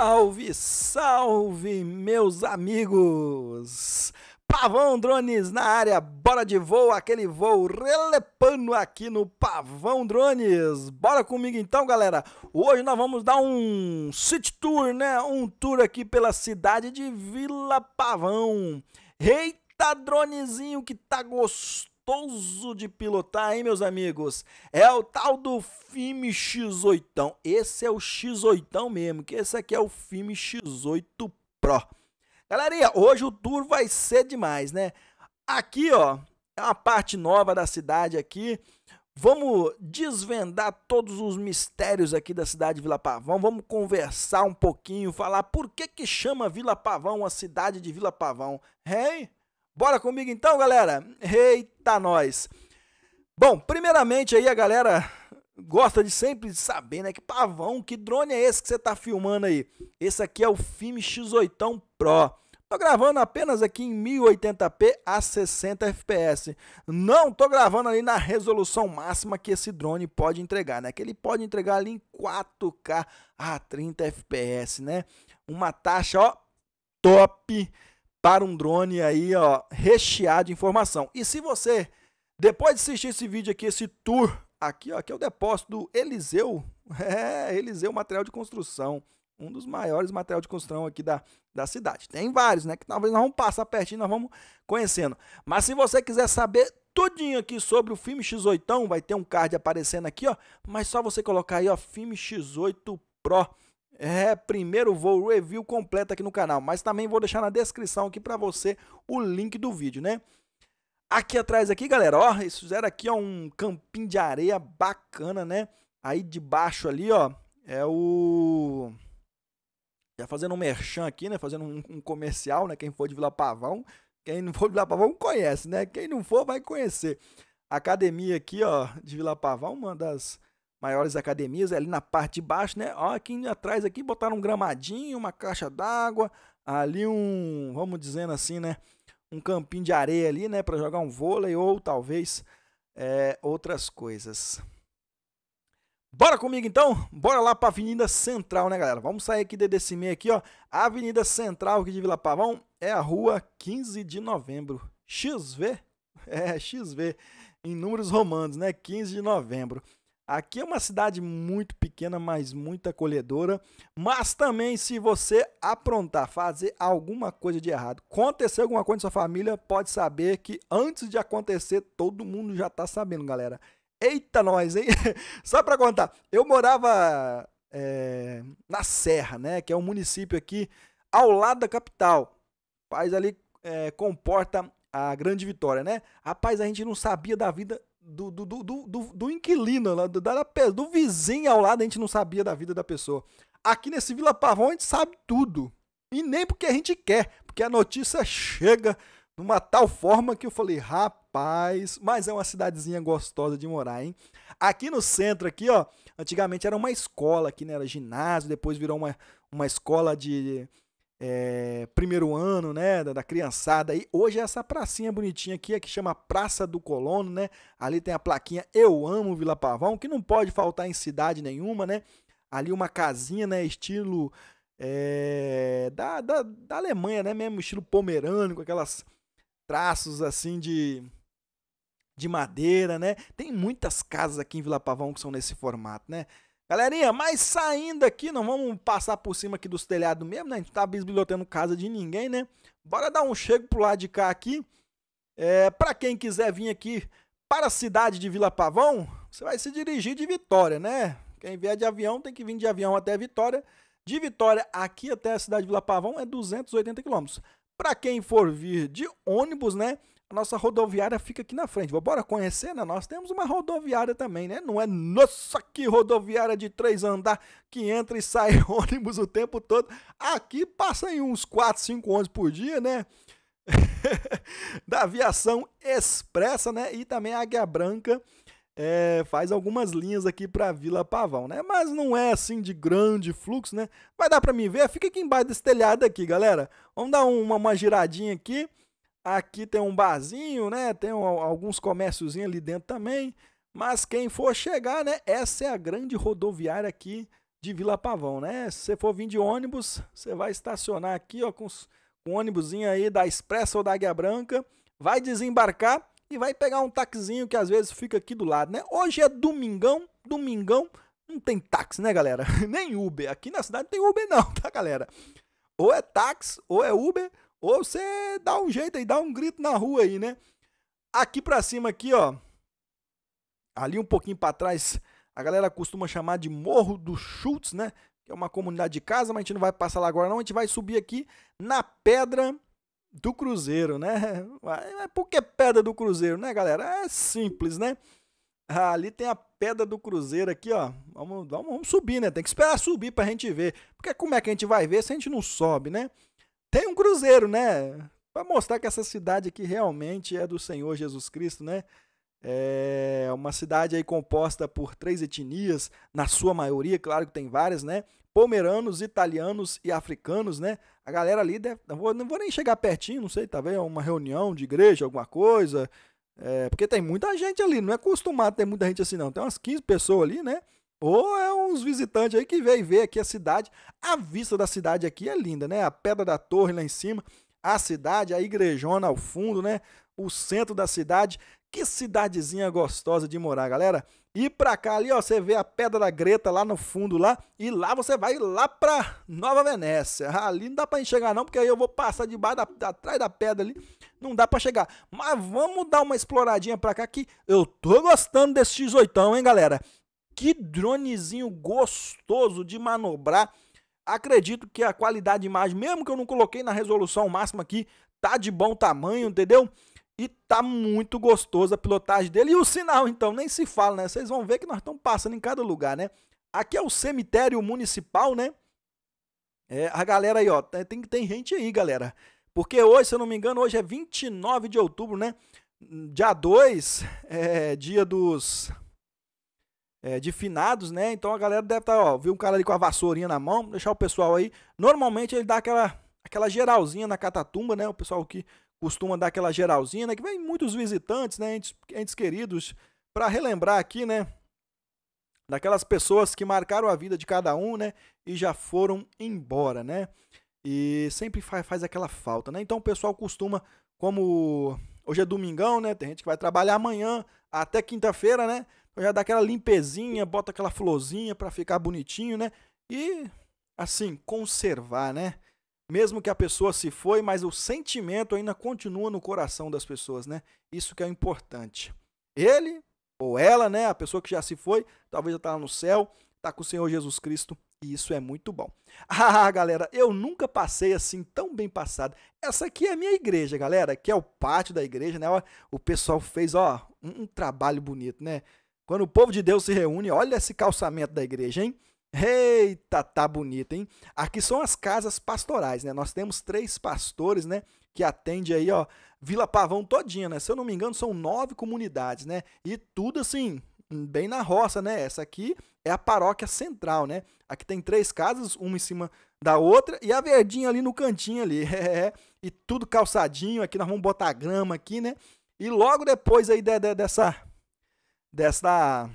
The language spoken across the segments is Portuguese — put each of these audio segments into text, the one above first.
Salve, salve, meus amigos! Pavão Drones na área, bora de voo, aquele voo relepando aqui no Pavão Drones. Bora comigo então, galera. Hoje nós vamos dar um city tour, né? Um tour aqui pela cidade de Vila Pavão. Eita, dronezinho que tá gostoso gostoso de pilotar, hein, meus amigos? É o tal do FIME X8. Esse é o X8 mesmo, que esse aqui é o FIME X8 Pro. Galerinha, hoje o tour vai ser demais, né? Aqui, ó, é uma parte nova da cidade aqui. Vamos desvendar todos os mistérios aqui da cidade de Vila Pavão. Vamos conversar um pouquinho, falar por que que chama Vila Pavão a cidade de Vila Pavão. Hein? Bora comigo então, galera? Eita, nós! Bom, primeiramente aí a galera gosta de sempre saber, né? Que pavão, que drone é esse que você tá filmando aí? Esse aqui é o Filme X8 Pro. Tô gravando apenas aqui em 1080p a 60 fps. Não tô gravando ali na resolução máxima que esse drone pode entregar, né? Que ele pode entregar ali em 4K a 30 fps, né? Uma taxa, ó, top para um drone aí, ó, recheado de informação. E se você, depois de assistir esse vídeo aqui, esse tour aqui, ó, que é o depósito do Eliseu, é, Eliseu Material de Construção, um dos maiores material de construção aqui da, da cidade. Tem vários, né, que talvez nós vamos passar pertinho, nós vamos conhecendo. Mas se você quiser saber tudinho aqui sobre o filme X8, vai ter um card aparecendo aqui, ó, mas só você colocar aí, ó, filme X8 Pro é, primeiro vou review completo aqui no canal, mas também vou deixar na descrição aqui para você o link do vídeo, né? Aqui atrás aqui, galera, ó, eles fizeram aqui ó, um campinho de areia bacana, né? Aí debaixo ali, ó, é o... Já tá fazendo um merchan aqui, né? Fazendo um, um comercial, né? Quem for de Vila Pavão, quem não for de Vila Pavão conhece, né? Quem não for vai conhecer. academia aqui, ó, de Vila Pavão, uma das maiores academias, é ali na parte de baixo, né? Ó, aqui atrás aqui botaram um gramadinho, uma caixa d'água, ali um, vamos dizendo assim, né? Um campinho de areia ali, né? Para jogar um vôlei ou talvez é, outras coisas. Bora comigo então? Bora lá para a Avenida Central, né, galera? Vamos sair aqui desse meio aqui, ó. A Avenida Central aqui de Vila Pavão é a rua 15 de novembro. XV? É, XV. Em números romanos, né? 15 de novembro. Aqui é uma cidade muito pequena, mas muito acolhedora. Mas também, se você aprontar, fazer alguma coisa de errado, acontecer alguma coisa na sua família, pode saber que antes de acontecer, todo mundo já tá sabendo, galera. Eita, nós, hein? Só pra contar, eu morava é, na Serra, né? Que é um município aqui ao lado da capital. Faz ali, é, comporta a grande vitória, né? Rapaz, a gente não sabia da vida do, do, do, do, inquilino, do, da, do vizinho ao lado, a gente não sabia da vida da pessoa. Aqui nesse Vila Pavão a gente sabe tudo. E nem porque a gente quer, porque a notícia chega numa tal forma que eu falei, rapaz, mas é uma cidadezinha gostosa de morar, hein? Aqui no centro, aqui, ó, antigamente era uma escola, aqui, né? Era ginásio, depois virou uma, uma escola de é, primeiro ano, né, da, da, criançada. E hoje é essa pracinha bonitinha aqui, é que chama Praça do Colono, né? Ali tem a plaquinha Eu Amo Vila Pavão, que não pode faltar em cidade nenhuma, né? Ali uma casinha, né, estilo é, da, da, da Alemanha, né, mesmo estilo pomerânico, com aquelas traços assim de de madeira, né? Tem muitas casas aqui em Vila Pavão que são nesse formato, né? Galerinha, mas saindo aqui, não vamos passar por cima aqui dos telhados mesmo, né? A gente tá bisbilhotando casa de ninguém, né? Bora dar um chego pro lado de cá aqui. É, para quem quiser vir aqui para a cidade de Vila Pavão, você vai se dirigir de Vitória, né? Quem vier de avião tem que vir de avião até Vitória. De Vitória aqui até a cidade de Vila Pavão é 280 quilômetros. Para quem for vir de ônibus, né? A nossa rodoviária fica aqui na frente. Bora conhecer, né? Nós temos uma rodoviária também, né? Não é nossa que rodoviária de três andar que entra e sai ônibus o tempo todo. Aqui passa em uns 4, 5 ônibus por dia, né? da aviação expressa, né? E também a Águia Branca é, faz algumas linhas aqui para Vila Pavão, né? Mas não é assim de grande fluxo, né? Vai dar para mim ver? Fica aqui embaixo desse telhado aqui, galera. Vamos dar uma, uma giradinha aqui. Aqui tem um barzinho, né? Tem um, alguns comércios ali dentro também. Mas quem for chegar, né? Essa é a grande rodoviária aqui de Vila Pavão, né? Se você for vir de ônibus, você vai estacionar aqui, ó, com, com ônibuszinho aí da Expressa ou da Águia Branca, vai desembarcar e vai pegar um taxizinho que às vezes fica aqui do lado, né? Hoje é domingão, domingão, não tem táxi, né, galera? Nem Uber. Aqui na cidade não tem Uber não, tá, galera? Ou é táxi, ou é Uber, ou você dá um jeito aí, dá um grito na rua aí, né? Aqui para cima aqui, ó. Ali um pouquinho para trás, a galera costuma chamar de Morro do chutes né? Que é uma comunidade de casa, mas a gente não vai passar lá agora não, a gente vai subir aqui na Pedra do Cruzeiro, né? Por que Pedra do Cruzeiro, né, galera? É simples, né? Ali tem a pedra do Cruzeiro aqui, ó. Vamos, vamos, vamos subir, né? Tem que esperar subir pra gente ver. Porque como é que a gente vai ver se a gente não sobe, né? tem um cruzeiro, né? Para mostrar que essa cidade aqui realmente é do Senhor Jesus Cristo, né? É uma cidade aí composta por três etnias, na sua maioria, claro que tem várias, né? Pomeranos, italianos e africanos, né? A galera ali, deve, não, vou, não vou nem chegar pertinho, não sei, talvez tá uma reunião de igreja, alguma coisa, é, porque tem muita gente ali, não é acostumado ter muita gente assim, não. Tem umas 15 pessoas ali, né? Ou é uns visitantes aí que vem ver aqui a cidade. A vista da cidade aqui é linda, né? A pedra da torre lá em cima, a cidade, a igrejona ao fundo, né? O centro da cidade. Que cidadezinha gostosa de morar, galera. E pra cá ali, ó, você vê a Pedra da Greta lá no fundo lá, e lá você vai lá pra Nova Venécia. Ali não dá pra enxergar não, porque aí eu vou passar debaixo da atrás da pedra ali, não dá pra chegar. Mas vamos dar uma exploradinha pra cá que eu tô gostando desse X8, hein, galera. Que dronezinho gostoso de manobrar. Acredito que a qualidade de imagem, mesmo que eu não coloquei na resolução máxima aqui, tá de bom tamanho, entendeu? E tá muito gostoso a pilotagem dele. E o sinal, então, nem se fala, né? Vocês vão ver que nós estamos passando em cada lugar, né? Aqui é o cemitério municipal, né? É, a galera aí, ó, tá, tem, tem gente aí, galera. Porque hoje, se eu não me engano, hoje é 29 de outubro, né? Dia 2, é, dia dos é, de finados, né? Então a galera deve estar, tá, ó, viu um cara ali com a vassourinha na mão, deixar o pessoal aí. Normalmente ele dá aquela, aquela geralzinha na catatumba, né? O pessoal que costuma dar aquela geralzinha, né? Que vem muitos visitantes, né? Entes, entes queridos, para relembrar aqui, né? Daquelas pessoas que marcaram a vida de cada um, né? E já foram embora, né? E sempre faz, faz aquela falta, né? Então o pessoal costuma, como hoje é domingão, né? Tem gente que vai trabalhar amanhã até quinta-feira, né? Então já dá aquela limpezinha, bota aquela florzinha para ficar bonitinho, né? E assim, conservar, né? Mesmo que a pessoa se foi, mas o sentimento ainda continua no coração das pessoas, né? Isso que é importante. Ele ou ela, né, a pessoa que já se foi, talvez já tá lá no céu, tá com o Senhor Jesus Cristo, e isso é muito bom. Ah, galera, eu nunca passei assim tão bem passado. Essa aqui é a minha igreja, galera, que é o pátio da igreja, né? O pessoal fez, ó, um, um trabalho bonito, né? Quando o povo de Deus se reúne, olha esse calçamento da igreja, hein? Eita, tá bonito, hein? Aqui são as casas pastorais, né? Nós temos três pastores, né? Que atende aí, ó, Vila Pavão todinha, né? Se eu não me engano, são nove comunidades, né? E tudo assim, bem na roça, né? Essa aqui é a paróquia central, né? Aqui tem três casas, uma em cima da outra e a verdinha ali no cantinho ali. É, é, é. e tudo calçadinho, aqui nós vamos botar grama aqui, né? E logo depois aí de, de, dessa dessa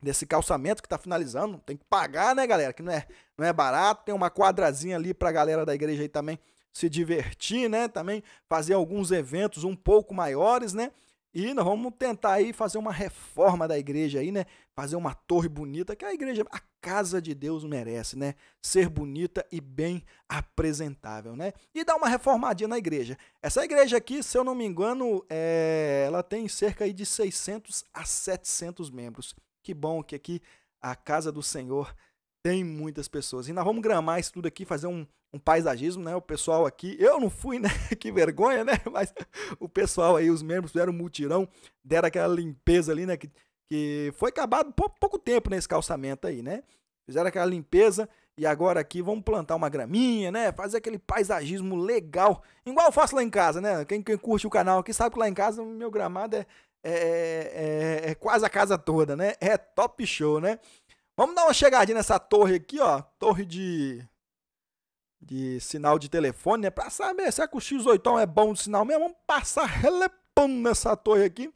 desse calçamento que está finalizando, tem que pagar, né, galera? Que não é, não é barato. Tem uma quadrazinha ali para a galera da igreja aí também se divertir, né? Também fazer alguns eventos um pouco maiores, né? E nós vamos tentar aí fazer uma reforma da igreja aí, né? Fazer uma torre bonita, que a igreja, a casa de Deus merece, né? Ser bonita e bem apresentável, né? E dar uma reformadinha na igreja. Essa igreja aqui, se eu não me engano, é... ela tem cerca aí de 600 a 700 membros. Que bom que aqui a casa do Senhor tem muitas pessoas. E nós vamos gramar isso tudo aqui, fazer um, um paisagismo, né? O pessoal aqui, eu não fui, né? que vergonha, né? Mas o pessoal aí, os membros fizeram um mutirão, deram aquela limpeza ali, né? Que, que foi acabado pouco, pouco tempo nesse calçamento aí, né? Fizeram aquela limpeza e agora aqui vamos plantar uma graminha, né? Fazer aquele paisagismo legal, igual eu faço lá em casa, né? Quem, quem curte o canal aqui sabe que lá em casa o meu gramado é, é, é, é quase a casa toda, né? É top show, né? Vamos dar uma chegadinha nessa torre aqui, ó. Torre de. De sinal de telefone, né? Pra saber, se que o X8 é bom de sinal mesmo? Vamos passar relepão nessa torre aqui.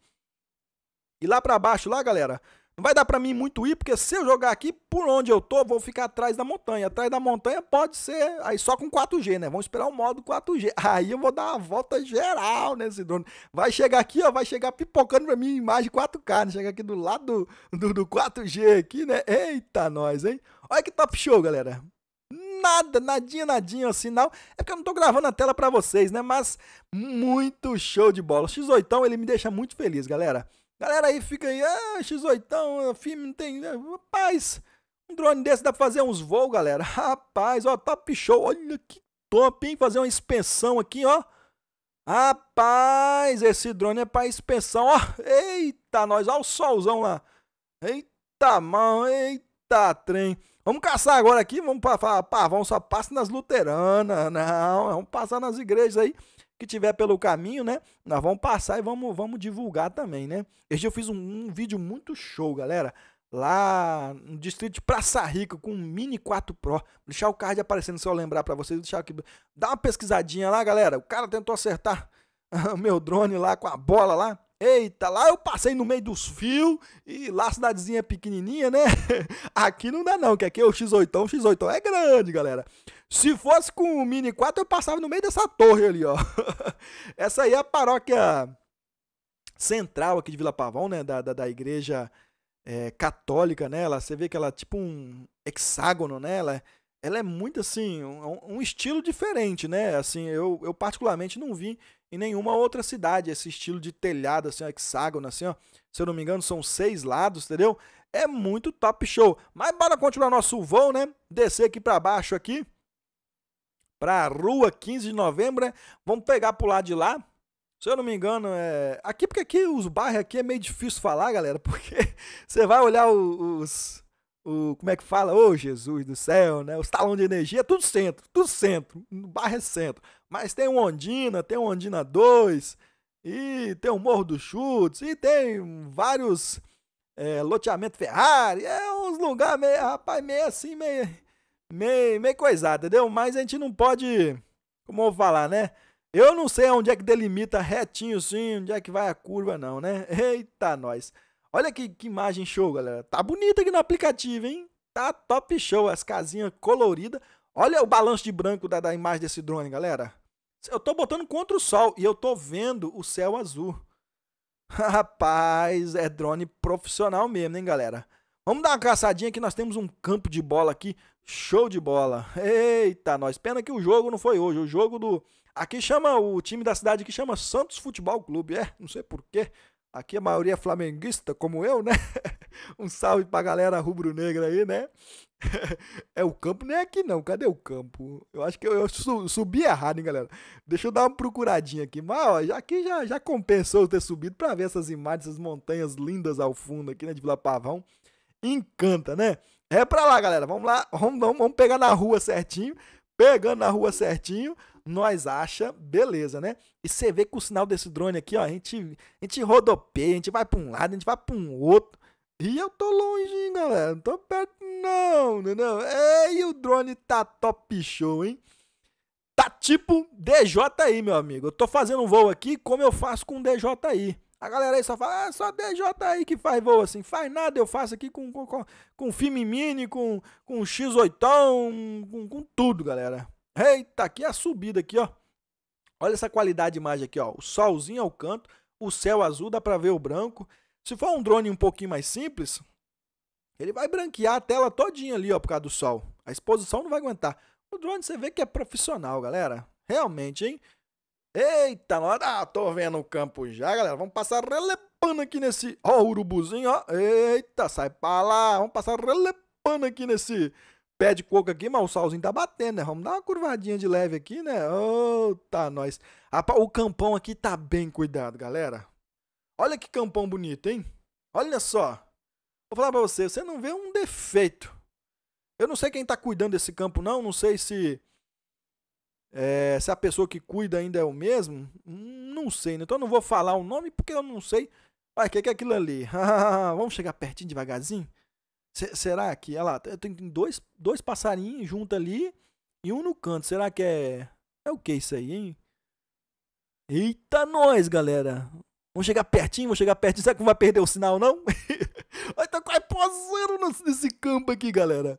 E lá pra baixo, lá, galera, vai dar para mim muito ir, porque se eu jogar aqui, por onde eu tô, vou ficar atrás da montanha. Atrás da montanha pode ser aí só com 4G, né? Vamos esperar o modo 4G. Aí eu vou dar uma volta geral nesse né, drone. Vai chegar aqui, ó, vai chegar pipocando para mim imagem 4K, né? Chega aqui do lado do, do, do 4G aqui, né? Eita, nós, hein? Olha que top show, galera nada, nadinha, nadinha assim, não. É porque eu não tô gravando a tela para vocês, né? Mas muito show de bola. O X8 ele me deixa muito feliz, galera. Galera aí fica aí, ah, X8, filme não tem. Rapaz, um drone desse dá pra fazer uns voos, galera. Rapaz, ó, top show. Olha que top, hein? Fazer uma expensão aqui, ó. Rapaz, esse drone é pra expensão, ó. Eita, nós, ó, o solzão lá. Eita, mão, eita, trem. Vamos caçar agora aqui, vamos pra, pra pavão, só passa nas luteranas. Não, vamos passar nas igrejas aí que tiver pelo caminho, né? Nós vamos passar e vamos, vamos divulgar também, né? Esse dia eu fiz um, um vídeo muito show, galera. Lá no distrito de Praça Rica, com um Mini 4 Pro. Vou deixar o card aparecendo se eu lembrar para vocês. Deixar aqui. Dá uma pesquisadinha lá, galera. O cara tentou acertar meu drone lá com a bola lá. Eita, lá eu passei no meio dos fios e lá a cidadezinha é pequenininha, né? aqui não dá não, que aqui é o X8, o X8 é grande, galera. Se fosse com o Mini 4, eu passava no meio dessa torre ali, ó. Essa aí é a paróquia central aqui de Vila Pavão, né? Da, da, da igreja é, católica, né? Ela, você vê que ela é tipo um hexágono, né? Ela, é, ela é muito assim, um, um, estilo diferente, né? Assim, eu, eu particularmente não vi em nenhuma outra cidade esse estilo de telhado, assim, um hexágono, assim, ó. Se eu não me engano, são seis lados, entendeu? É muito top show. Mas bora continuar nosso voo, né? Descer aqui para baixo aqui para a rua 15 de novembro, né? Vamos pegar o lado de lá. Se eu não me engano, é. Aqui, porque aqui os bairros aqui é meio difícil falar, galera, porque você vai olhar os. O, como é que fala? Ô oh, Jesus do céu, né? Os talão de energia, é tudo centro, tudo centro. No bairro é centro. Mas tem o Ondina, tem o Ondina 2, e tem o Morro dos Chutes, e tem vários é, loteamento Ferrari, é uns lugares meio, rapaz, meio assim, meio meio, meio coisada, entendeu? Mas a gente não pode, como eu vou falar, né? Eu não sei onde é que delimita retinho sim, onde é que vai a curva não, né? Eita, nós. Olha que, que imagem show, galera. Tá bonita aqui no aplicativo, hein? Tá top show, as casinhas coloridas. Olha o balanço de branco da, da imagem desse drone, galera. Eu tô botando contra o sol e eu tô vendo o céu azul. Rapaz, é drone profissional mesmo, hein, galera? Vamos dar uma caçadinha que nós temos um campo de bola aqui Show de bola. Eita, nós. Pena que o jogo não foi hoje. O jogo do. Aqui chama o time da cidade que chama Santos Futebol Clube. É, não sei porquê. Aqui a maioria é flamenguista, como eu, né? Um salve pra galera rubro-negra aí, né? É o campo, nem aqui não. Cadê o campo? Eu acho que eu, eu subi errado, hein, galera? Deixa eu dar uma procuradinha aqui. Mas, ó, aqui já, já compensou ter subido pra ver essas imagens, essas montanhas lindas ao fundo aqui, né? De Vila Pavão. Encanta, né? É pra lá, galera. Vamos lá, vamos, vamos pegar na rua certinho. Pegando na rua certinho, nós acha, beleza, né? E você vê que o sinal desse drone aqui, ó, a gente, a gente rodopeia, a gente vai pra um lado, a gente vai pra um outro. E eu tô longe, hein, galera? Não tô perto, não, entendeu? É, e o drone tá top show, hein? Tá tipo DJ aí, meu amigo. Eu tô fazendo um voo aqui como eu faço com DJ aí? A galera aí só fala, ah, só DJ aí que faz voo assim. Faz nada, eu faço aqui com, com, com, filme mini, com, com X8, com, com tudo, galera. Eita, aqui é a subida aqui, ó. Olha essa qualidade de imagem aqui, ó. O solzinho ao canto, o céu azul, dá pra ver o branco. Se for um drone um pouquinho mais simples, ele vai branquear a tela todinha ali, ó, por causa do sol. A exposição não vai aguentar. O drone você vê que é profissional, galera. Realmente, hein? Eita, nós ah, tô vendo o campo já, galera. Vamos passar relepando aqui nesse. Ó, urubuzinho, ó. Eita, sai pra lá. Vamos passar relepando aqui nesse pé de coco aqui, mas o salzinho tá batendo, né? Vamos dar uma curvadinha de leve aqui, né? Oh, tá nós. O campão aqui tá bem cuidado, galera. Olha que campão bonito, hein? Olha só. Vou falar pra você, você não vê um defeito. Eu não sei quem tá cuidando desse campo, não. Não sei se é, se a pessoa que cuida ainda é o mesmo, não sei, né? Então eu não vou falar o nome porque eu não sei. Vai, o que, que é aquilo ali? Vamos chegar pertinho devagarzinho? C será que, olha lá, eh, tem dois, dois passarinhos junto ali e um no canto. Será que é. É o que isso aí, hein? Eita, nós, galera! Vamos chegar pertinho, vamos chegar pertinho. Será que não vai perder o sinal, não? Olha tá quase poseiro nesse campo aqui, galera.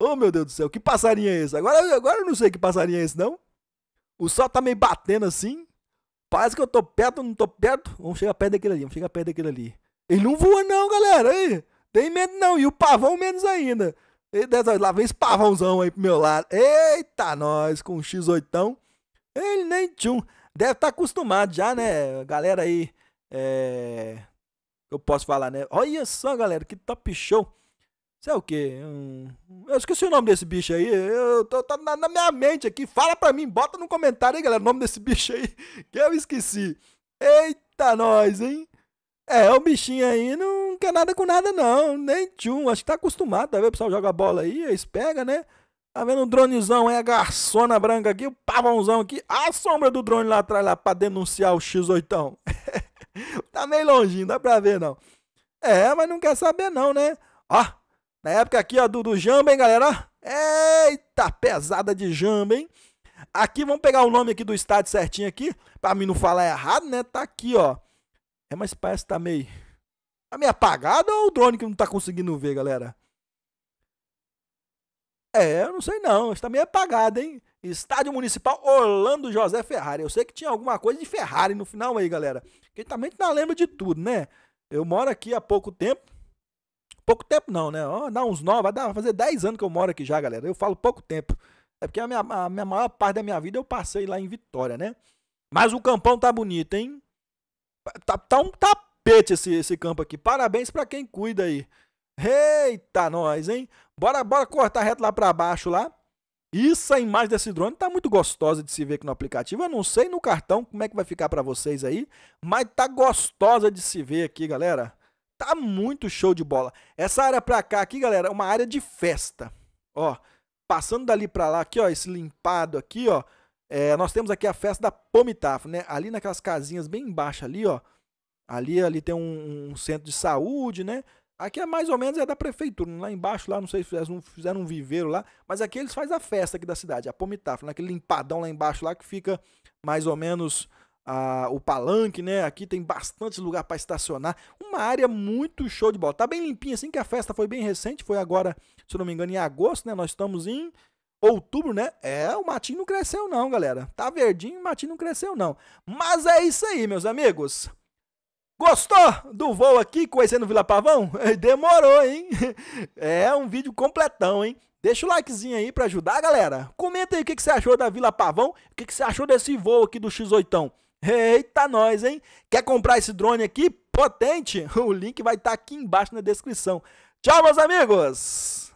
Oh, meu Deus do céu, que passarinho é esse? Agora, agora eu não sei que passarinho é esse, não. O sol tá meio batendo assim. Parece que eu tô perto, não tô perto. Vamos chegar perto daquele ali, vamos chegar perto daquele ali. Ele não voa não, galera. Aí, tem medo não. E o pavão menos ainda. E dessa lá vem esse pavãozão aí pro meu lado. Eita, nós com o um X8. Ele nem tchum. Deve estar tá acostumado já, né? Galera aí. É... Eu posso falar, né? Olha só, galera, que top show. Sei é o quê? eu esqueci o nome desse bicho aí. Eu tô, tá na, na, minha mente aqui. Fala pra mim, bota no comentário aí, galera, o nome desse bicho aí que eu esqueci. Eita, nós, hein? É, o bichinho aí não quer nada com nada, não. Nem tchum. Acho que tá acostumado, tá vendo? O pessoal joga bola aí, eles pegam, né? Tá vendo um dronezão aí, a garçona branca aqui, o pavãozão aqui. A sombra do drone lá atrás, lá, pra denunciar o X8. tá meio longinho, dá pra ver, não. É, mas não quer saber, não, né? Ó, na época aqui, ó, do, do Jamba, hein, galera? Eita, pesada de Jamba, hein? Aqui, vamos pegar o nome aqui do estádio certinho aqui, pra mim não falar errado, né? Tá aqui, ó. É, mas parece que tá meio... Tá meio apagado ou o drone que não tá conseguindo ver, galera? É, eu não sei não, está meio apagado, hein? Estádio Municipal Orlando José Ferrari. Eu sei que tinha alguma coisa de Ferrari no final aí, galera. Quem também não lembra de tudo, né? Eu moro aqui há pouco tempo, Pouco tempo não, né? Ó, dá uns nove, vai, dar, vai fazer dez anos que eu moro aqui já, galera. Eu falo pouco tempo. É porque a minha, a minha maior parte da minha vida eu passei lá em Vitória, né? Mas o campão tá bonito, hein? Tá, tá um tapete esse, esse campo aqui. Parabéns para quem cuida aí. Eita, nós, hein? Bora, bora cortar reto lá para baixo lá. Isso, a imagem desse drone tá muito gostosa de se ver aqui no aplicativo. Eu não sei no cartão como é que vai ficar para vocês aí, mas tá gostosa de se ver aqui, galera. Tá muito show de bola. Essa área pra cá aqui, galera, é uma área de festa. Ó, passando dali pra lá aqui, ó, esse limpado aqui, ó. É, nós temos aqui a festa da Pomitafa, né? Ali naquelas casinhas bem embaixo ali, ó. Ali, ali tem um, um, centro de saúde, né? Aqui é mais ou menos é da prefeitura. Lá embaixo, lá, não sei se fizeram, fizeram um viveiro lá. Mas aqui eles fazem a festa aqui da cidade, a Pomitafa. Naquele limpadão lá embaixo lá que fica mais ou menos a, o palanque, né? Aqui tem bastante lugar para estacionar. Uma área muito show de bola. Tá bem limpinha assim, que a festa foi bem recente, foi agora, se não me engano, em agosto, né? Nós estamos em outubro, né? É, o matinho não cresceu não, galera. Tá verdinho, o matinho não cresceu não. Mas é isso aí, meus amigos. Gostou do voo aqui conhecendo Vila Pavão? Demorou, hein? É um vídeo completão, hein? Deixa o likezinho aí para ajudar, galera. Comenta aí o que, você achou da Vila Pavão, o que, que você achou desse voo aqui do X8. Eita nós, hein? Quer comprar esse drone aqui potente? O link vai estar tá aqui embaixo na descrição. Tchau, meus amigos!